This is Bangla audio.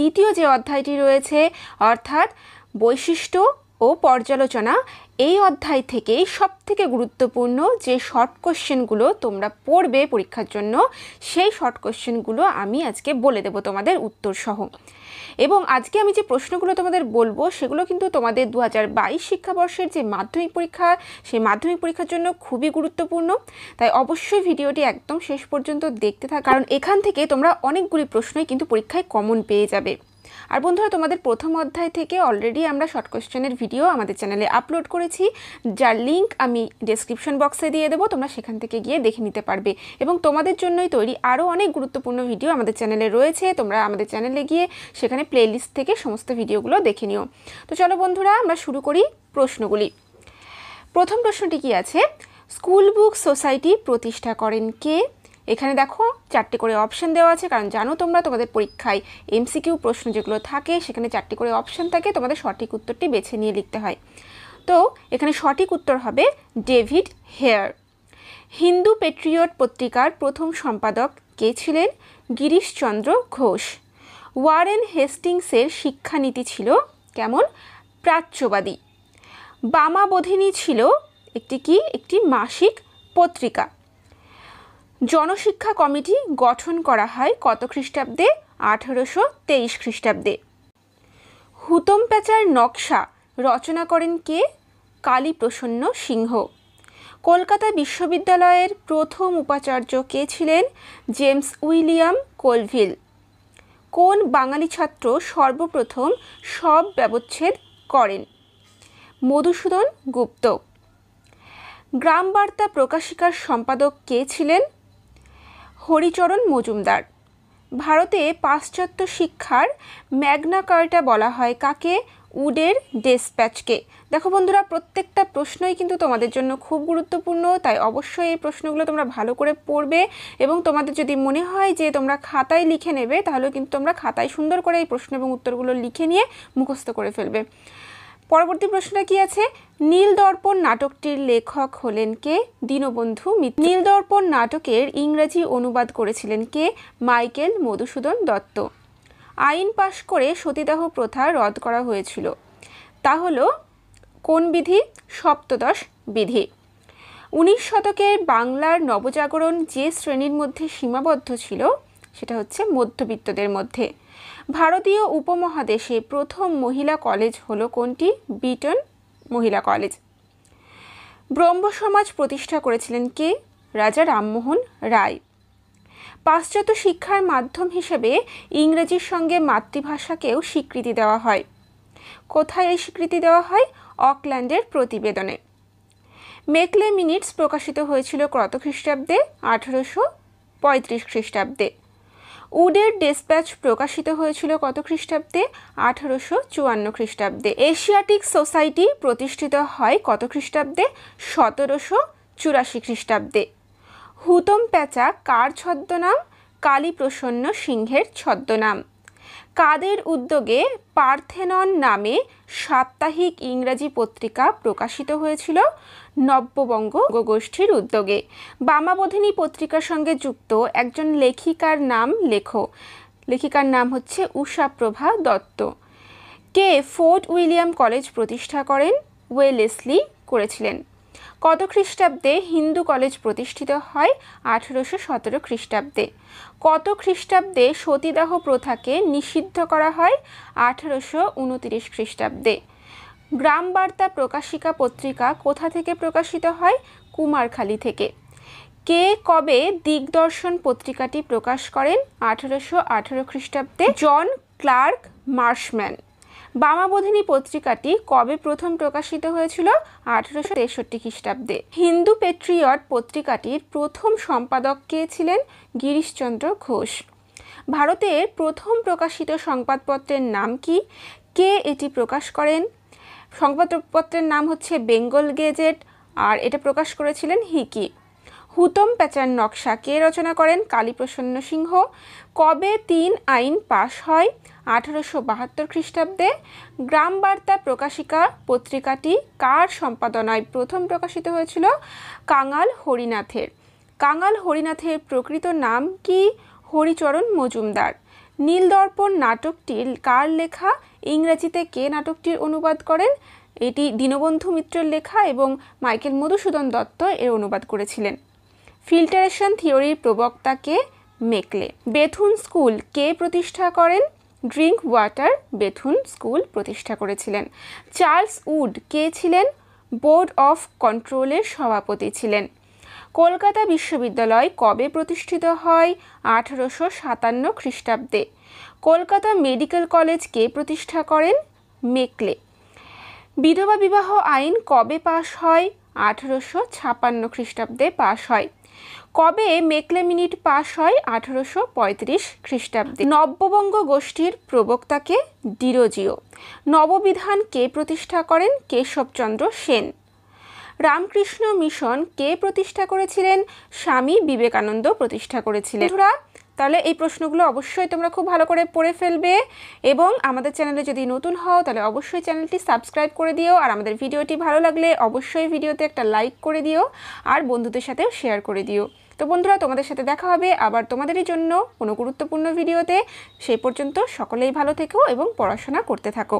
দ্বিতীয় যে অধ্যায়টি রয়েছে অর্থাৎ বৈশিষ্ট্য ও পর্যালোচনা এই অধ্যায় থেকে সব থেকে গুরুত্বপূর্ণ যে শর্ট কোশ্চেনগুলো তোমরা পড়বে পরীক্ষার জন্য সেই শর্ট কোশ্চেনগুলো আমি আজকে বলে দেব তোমাদের উত্তর সহ এবং আজকে আমি যে প্রশ্নগুলো তোমাদের বলবো সেগুলো কিন্তু তোমাদের দু হাজার বাইশ শিক্ষাবর্ষের যে মাধ্যমিক পরীক্ষা সেই মাধ্যমিক পরীক্ষার জন্য খুবই গুরুত্বপূর্ণ তাই অবশ্যই ভিডিওটি একদম শেষ পর্যন্ত দেখতে থাক কারণ এখান থেকে তোমরা অনেকগুলি প্রশ্নই কিন্তু পরীক্ষায় কমন পেয়ে যাবে আর বন্ধুরা তোমাদের প্রথম অধ্যায় থেকে অলরেডি আমরা শর্ট কোয়েশ্চেনের ভিডিও আমাদের চ্যানেলে আপলোড করেছি যার লিঙ্ক আমি ডেসক্রিপশন বক্সে দিয়ে দেবো তোমরা সেখান থেকে গিয়ে দেখে নিতে পারবে এবং তোমাদের জন্যই তৈরি আরও অনেক গুরুত্বপূর্ণ ভিডিও আমাদের চ্যানেলে রয়েছে তোমরা আমাদের চ্যানেলে গিয়ে সেখানে প্লেলিস্ট থেকে সমস্ত ভিডিওগুলো দেখে নিও তো চলো বন্ধুরা আমরা শুরু করি প্রশ্নগুলি প্রথম প্রশ্নটি কি আছে স্কুল বুক সোসাইটি প্রতিষ্ঠা করেন কে এখানে দেখো চারটি করে অপশন দেওয়া আছে কারণ জানো তোমরা তোমাদের পরীক্ষায় এমসিকিউ প্রশ্ন যেগুলো থাকে সেখানে চারটি করে অপশন থাকে তোমাদের সঠিক উত্তরটি বেছে নিয়ে লিখতে হয় তো এখানে সঠিক উত্তর হবে ডেভিড হেয়ার হিন্দু পেট্রিয়ট পত্রিকার প্রথম সম্পাদক কে ছিলেন গিরিশচন্দ্র ঘোষ ওয়ারেন হেস্টিংসের শিক্ষানীতি ছিল কেমন প্রাচ্যবাদী বামাবোধিনী ছিল একটি কি একটি মাসিক পত্রিকা জনশিক্ষা কমিটি গঠন করা হয় কত খ্রিস্টাব্দে আঠারোশো তেইশ খ্রিস্টাব্দে হুতম প্যাঁচার নকশা রচনা করেন কে কালীপ্রসন্ন সিংহ কলকাতা বিশ্ববিদ্যালয়ের প্রথম উপাচার্য কে ছিলেন জেমস উইলিয়াম কোলভিল কোন বাঙালি ছাত্র সর্বপ্রথম সব ব্যবচ্ছেদ করেন মধুসূদন গুপ্ত গ্রাম বার্তা প্রকাশিকার সম্পাদক কে ছিলেন হরিচরণ মজুমদার ভারতে পাশ্চাত্য শিক্ষার ম্যাগনা কার্টা বলা হয় কাকে উডের ডেসপ্যাচকে দেখো বন্ধুরা প্রত্যেকটা প্রশ্নই কিন্তু তোমাদের জন্য খুব গুরুত্বপূর্ণ তাই অবশ্যই এই প্রশ্নগুলো তোমরা ভালো করে পড়বে এবং তোমাদের যদি মনে হয় যে তোমরা খাতায় লিখে নেবে তাহলে কিন্তু তোমরা খাতায় সুন্দর করে এই প্রশ্ন এবং উত্তরগুলো লিখে নিয়ে মুখস্থ করে ফেলবে পরবর্তী প্রশ্নটা কি আছে নীল দর্পণ নাটকটির লেখক হলেন কে দীনবন্ধু মিত্র নীল দর্পণ নাটকের ইংরেজি অনুবাদ করেছিলেন কে মাইকেল মধুসূদন দত্ত আইন পাশ করে সতীদাহ প্রথা রদ করা হয়েছিল তা হলো কোন বিধি সপ্তদশ বিধি উনিশ শতকের বাংলার নবজাগরণ যে শ্রেণীর মধ্যে সীমাবদ্ধ ছিল সেটা হচ্ছে মধ্যবিত্তদের মধ্যে ভারতীয় উপমহাদেশে প্রথম মহিলা কলেজ হলো কোনটি বিটন মহিলা কলেজ ব্রহ্ম সমাজ প্রতিষ্ঠা করেছিলেন কে রাজা রামমোহন রায় পাশ্চাত্য শিক্ষার মাধ্যম হিসেবে ইংরেজির সঙ্গে মাতৃভাষাকেও স্বীকৃতি দেওয়া হয় কোথায় এই স্বীকৃতি দেওয়া হয় অকল্যান্ডের প্রতিবেদনে মেকলে মিনিটস প্রকাশিত হয়েছিল কত খ্রিস্টাব্দে আঠারোশো পঁয়ত্রিশ খ্রিস্টাব্দে উডের ডিসপ্যাচ প্রকাশিত হয়েছিল কত খ্রিস্টাব্দে আঠারোশো চুয়ান্ন খ্রিস্টাব্দে এশিয়াটিক সোসাইটি প্রতিষ্ঠিত হয় কত খ্রিস্টাব্দে সতেরোশো চুরাশি খ্রিস্টাব্দে হুতম প্যাঁচা কার ছদ্মনাম কালীপ্রসন্ন সিংহের ছদ্মনাম কাদের উদ্যোগে পার্থেনন নামে সাপ্তাহিক ইংরাজি পত্রিকা প্রকাশিত হয়েছিল নব্যবঙ্গ গোষ্ঠীর উদ্যোগে বামাবোধিনী পত্রিকার সঙ্গে যুক্ত একজন লেখিকার নাম লেখো লেখিকার নাম হচ্ছে উষাপ্রভা দত্ত কে ফোর্ট উইলিয়াম কলেজ প্রতিষ্ঠা করেন ওয়েলেসলি করেছিলেন কত খ্রিস্টাব্দে হিন্দু কলেজ প্রতিষ্ঠিত হয় আঠেরোশো সতেরো খ্রিস্টাব্দে কত খ্রিস্টাব্দে সতীদাহ প্রথাকে নিষিদ্ধ করা হয় আঠেরোশো উনতিরিশ খ্রিস্টাব্দে গ্রাম বার্তা প্রকাশিকা পত্রিকা কোথা থেকে প্রকাশিত হয় কুমারখালী থেকে কে কবে দিগদর্শন পত্রিকাটি প্রকাশ করেন আঠেরোশো আঠেরো খ্রিস্টাব্দে জন ক্লার্ক মার্শম্যান বামাবোধিনী পত্রিকাটি কবে প্রথম প্রকাশিত হয়েছিল আঠারোশো তেষট্টি খ্রিস্টাব্দে হিন্দু পেট্রিয়ট পত্রিকাটির প্রথম সম্পাদক কে ছিলেন গিরিশচন্দ্র ঘোষ ভারতের প্রথম প্রকাশিত সংবাদপত্রের নাম কি কে এটি প্রকাশ করেন সংবাদপত্রের নাম হচ্ছে বেঙ্গল গেজেট আর এটা প্রকাশ করেছিলেন হিকি হুতম প্যাচার নকশা কে রচনা করেন কালীপ্রসন্ন সিংহ কবে তিন আইন পাশ হয় আঠারোশো বাহাত্তর খ্রিস্টাব্দে গ্রাম বার্তা প্রকাশিকা পত্রিকাটি কার সম্পাদনায় প্রথম প্রকাশিত হয়েছিল কাঙাল হরিনাথের কাঙাল হরিনাথের প্রকৃত নাম কি হরিচরণ মজুমদার নীলদর্পণ নাটকটি কার লেখা ইংরেজিতে কে নাটকটির অনুবাদ করেন এটি দীনবন্ধু মিত্রের লেখা এবং মাইকেল মধুসূদন দত্ত এর অনুবাদ করেছিলেন ফিল্টারেশন থিওরির প্রবক্তাকে মেকলে বেথুন স্কুল কে প্রতিষ্ঠা করেন ড্রিঙ্ক ওয়াটার বেথুন স্কুল প্রতিষ্ঠা করেছিলেন চার্লস উড কে ছিলেন বোর্ড অফ কন্ট্রোলের সভাপতি ছিলেন কলকাতা বিশ্ববিদ্যালয় কবে প্রতিষ্ঠিত হয় আঠারোশো সাতান্ন খ্রিস্টাব্দে কলকাতা মেডিকেল কলেজ কে প্রতিষ্ঠা করেন মেকলে বিধবা বিবাহ আইন কবে পাশ হয় আঠারোশো ছাপান্ন খ্রিস্টাব্দে পাশ হয় কবে মেকলে মিনিট পাশ হয় আঠারোশো পঁয়ত্রিশ খ্রিস্টাব্দে নব্যবঙ্গ গোষ্ঠীর প্রবক্তাকে ডিরোজিও নববিধান কে প্রতিষ্ঠা করেন কেশবচন্দ্র সেন রামকৃষ্ণ মিশন কে প্রতিষ্ঠা করেছিলেন স্বামী বিবেকানন্দ প্রতিষ্ঠা করেছিলেন তাহলে এই প্রশ্নগুলো অবশ্যই তোমরা খুব ভালো করে পড়ে ফেলবে এবং আমাদের চ্যানেলে যদি নতুন হও তাহলে অবশ্যই চ্যানেলটি সাবস্ক্রাইব করে দিও আর আমাদের ভিডিওটি ভালো লাগলে অবশ্যই ভিডিওতে একটা লাইক করে দিও আর বন্ধুদের সাথেও শেয়ার করে দিও তো বন্ধুরা তোমাদের সাথে দেখা হবে আবার তোমাদেরই জন্য কোনো গুরুত্বপূর্ণ ভিডিওতে সেই পর্যন্ত সকলেই ভালো থেকো এবং পড়াশোনা করতে থাকো